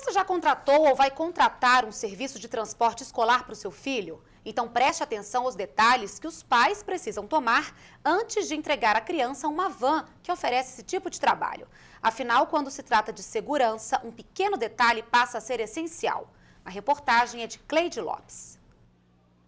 Você já contratou ou vai contratar um serviço de transporte escolar para o seu filho? Então preste atenção aos detalhes que os pais precisam tomar antes de entregar a criança uma van que oferece esse tipo de trabalho. Afinal, quando se trata de segurança, um pequeno detalhe passa a ser essencial. A reportagem é de Cleide Lopes.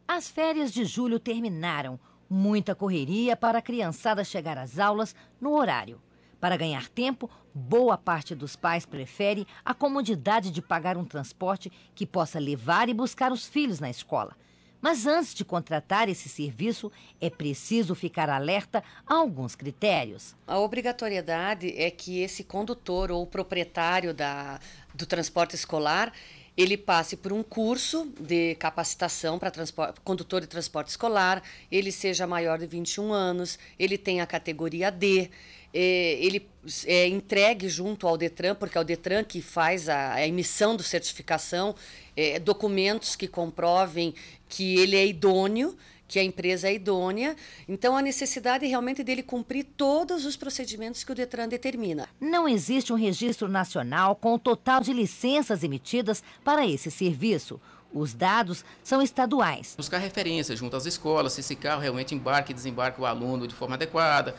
As férias de julho terminaram. Muita correria para a criançada chegar às aulas no horário. Para ganhar tempo, boa parte dos pais prefere a comodidade de pagar um transporte que possa levar e buscar os filhos na escola. Mas antes de contratar esse serviço, é preciso ficar alerta a alguns critérios. A obrigatoriedade é que esse condutor ou proprietário da, do transporte escolar ele passe por um curso de capacitação para condutor de transporte escolar, ele seja maior de 21 anos, ele tenha a categoria D, é, ele é entregue junto ao Detran, porque é o Detran que faz a, a emissão do certificação, é, documentos que comprovem que ele é idôneo, que a empresa é idônea. Então, a necessidade realmente dele cumprir todos os procedimentos que o Detran determina. Não existe um registro nacional com o total de licenças emitidas para esse serviço. Os dados são estaduais. Buscar referências junto às escolas, se esse carro realmente embarca e desembarca o aluno de forma adequada,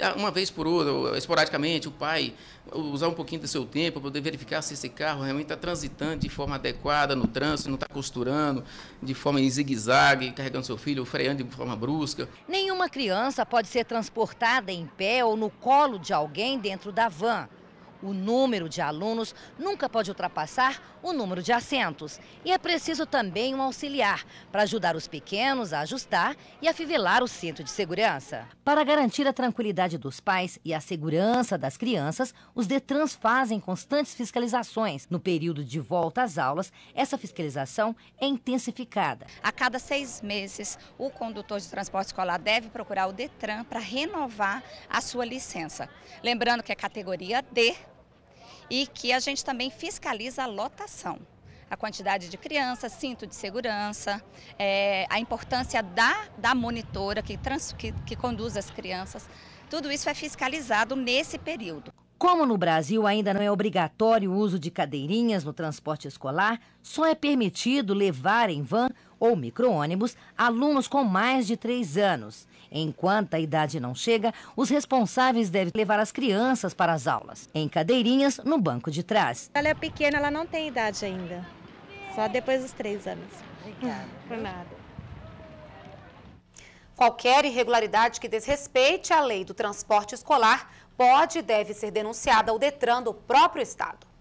ah, uma vez por hora, eh, esporadicamente, o pai usar um pouquinho do seu tempo para poder verificar se esse carro realmente está transitando de forma adequada no trânsito, não está costurando de forma em zigue-zague, carregando seu filho, freando de forma brusca. Nenhuma criança pode ser transportada em pé ou no colo de alguém dentro da van. O número de alunos nunca pode ultrapassar o número de assentos. E é preciso também um auxiliar para ajudar os pequenos a ajustar e afivelar o cinto de segurança. Para garantir a tranquilidade dos pais e a segurança das crianças, os Detrans fazem constantes fiscalizações. No período de volta às aulas, essa fiscalização é intensificada. A cada seis meses, o condutor de transporte escolar deve procurar o Detran para renovar a sua licença. Lembrando que é categoria D e que a gente também fiscaliza a lotação a quantidade de crianças, cinto de segurança, é, a importância da, da monitora que, trans, que, que conduz as crianças. Tudo isso é fiscalizado nesse período. Como no Brasil ainda não é obrigatório o uso de cadeirinhas no transporte escolar, só é permitido levar em van ou micro-ônibus alunos com mais de 3 anos. Enquanto a idade não chega, os responsáveis devem levar as crianças para as aulas, em cadeirinhas no banco de trás. Ela é pequena, ela não tem idade ainda. Só depois dos 3 anos. Obrigada. Por nada. Qualquer irregularidade que desrespeite a lei do transporte escolar pode e deve ser denunciada ao Detran do próprio Estado.